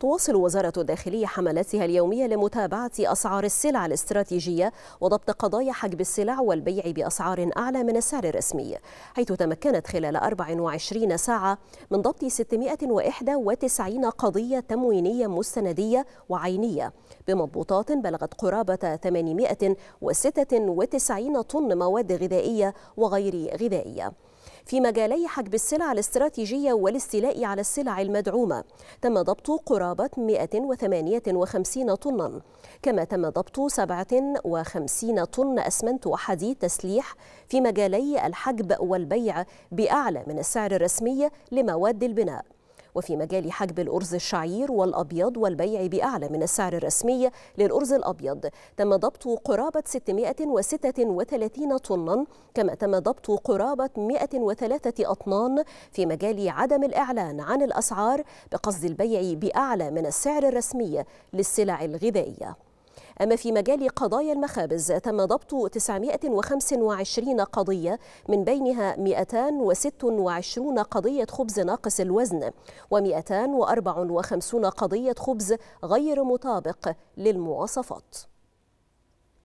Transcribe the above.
تواصل وزارة الداخلية حملاتها اليومية لمتابعة أسعار السلع الاستراتيجية وضبط قضايا حجب السلع والبيع بأسعار أعلى من السعر الرسمي حيث تمكنت خلال 24 ساعة من ضبط 691 قضية تموينية مستندية وعينية بمضبوطات بلغت قرابة 896 طن مواد غذائية وغير غذائية في مجالي حجب السلع الاستراتيجية والاستيلاء على السلع المدعومة تم ضبط قرابة 158 طنا كما تم ضبط 57 طن أسمنت وحديد تسليح في مجالي الحجب والبيع بأعلى من السعر الرسمي لمواد البناء وفي مجال حجب الأرز الشعير والأبيض والبيع بأعلى من السعر الرسمي للأرز الأبيض تم ضبط قرابة 636 طنا كما تم ضبط قرابة 103 أطنان في مجال عدم الإعلان عن الأسعار بقصد البيع بأعلى من السعر الرسمي للسلع الغذائية أما في مجال قضايا المخابز تم ضبط 925 قضية من بينها 226 قضية خبز ناقص الوزن و254 قضية خبز غير مطابق للمواصفات